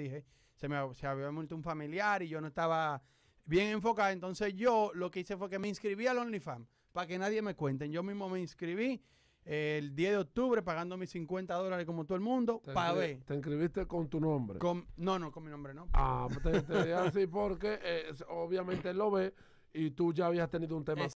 dije, se me había muerto un familiar y yo no estaba bien enfocado. Entonces yo lo que hice fue que me inscribí al OnlyFans para que nadie me cuente. Yo mismo me inscribí eh, el 10 de octubre pagando mis 50 dólares como todo el mundo para ver. ¿Te inscribiste con tu nombre? no, no, con mi nombre no. Ah, pues te, te así porque eh, obviamente lo ve y tú ya habías tenido un tema